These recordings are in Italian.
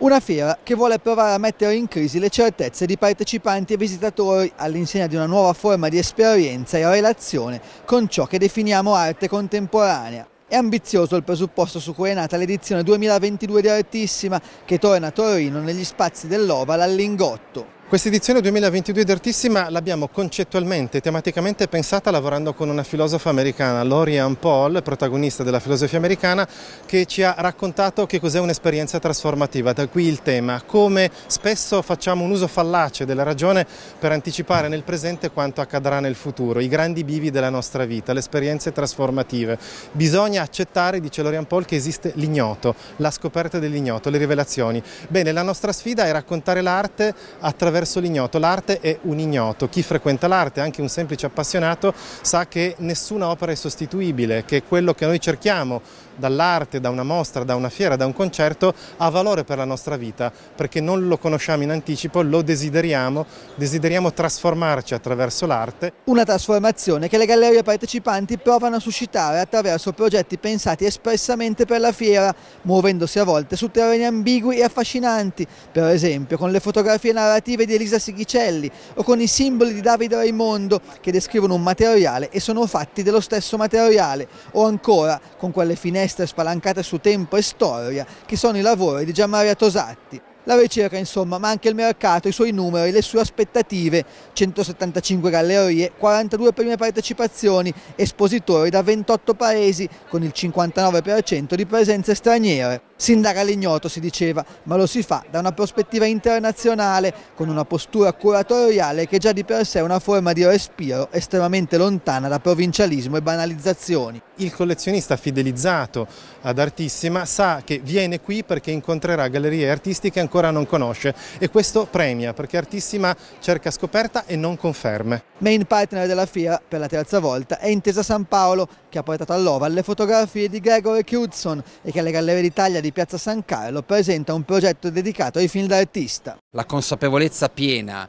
Una fiera che vuole provare a mettere in crisi le certezze di partecipanti e visitatori all'insegna di una nuova forma di esperienza e relazione con ciò che definiamo arte contemporanea. È ambizioso il presupposto su cui è nata l'edizione 2022 di Artissima, che torna a Torino negli spazi dell'Oval all'Ingotto. Questa edizione 2022 di Artissima l'abbiamo concettualmente tematicamente pensata lavorando con una filosofa americana, Lorian Paul, protagonista della filosofia americana, che ci ha raccontato che cos'è un'esperienza trasformativa, da qui il tema, come spesso facciamo un uso fallace della ragione per anticipare nel presente quanto accadrà nel futuro, i grandi bivi della nostra vita, le esperienze trasformative. Bisogna accettare, dice Lorian Paul, che esiste l'ignoto, la scoperta dell'ignoto, le rivelazioni. Bene, la nostra sfida è raccontare l'arte attraverso verso l'ignoto. L'arte è un ignoto. Chi frequenta l'arte, anche un semplice appassionato, sa che nessuna opera è sostituibile, che quello che noi cerchiamo dall'arte, da una mostra, da una fiera, da un concerto, ha valore per la nostra vita, perché non lo conosciamo in anticipo, lo desideriamo, desideriamo trasformarci attraverso l'arte. Una trasformazione che le gallerie partecipanti provano a suscitare attraverso progetti pensati espressamente per la fiera, muovendosi a volte su terreni ambigui e affascinanti, per esempio con le fotografie narrative di Elisa Sighicelli o con i simboli di Davide Raimondo che descrivono un materiale e sono fatti dello stesso materiale o ancora con quelle finestre spalancate su tempo e storia che sono i lavori di Gianmaria Tosatti. La ricerca insomma, ma anche il mercato, i suoi numeri, le sue aspettative, 175 gallerie, 42 prime partecipazioni, espositori da 28 paesi con il 59% di presenze straniere. Si indaga all'ignoto si diceva, ma lo si fa da una prospettiva internazionale, con una postura curatoriale che già di per sé è una forma di respiro estremamente lontana da provincialismo e banalizzazioni. Il collezionista fidelizzato ad Artissima sa che viene qui perché incontrerà gallerie artistiche ancora non conosce e questo premia perché Artissima cerca scoperta e non conferme. Main partner della FIA per la terza volta è Intesa San Paolo che ha portato all'Oval le fotografie di Gregory Knudson e che alle Gallerie d'Italia di Piazza San Carlo presenta un progetto dedicato ai film d'artista. La consapevolezza piena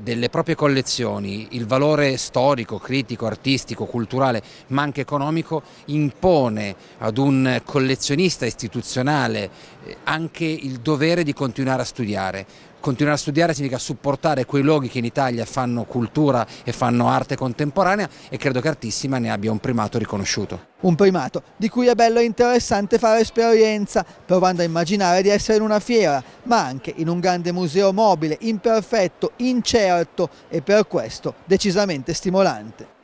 delle proprie collezioni il valore storico, critico, artistico, culturale ma anche economico impone ad un collezionista istituzionale eh, anche il dovere di continuare a studiare continuare a studiare significa supportare quei luoghi che in Italia fanno cultura e fanno arte contemporanea e credo che Artissima ne abbia un primato riconosciuto. Un primato di cui è bello e interessante fare esperienza, provando a immaginare di essere in una fiera, ma anche in un grande museo mobile, imperfetto, incerto e per questo decisamente stimolante.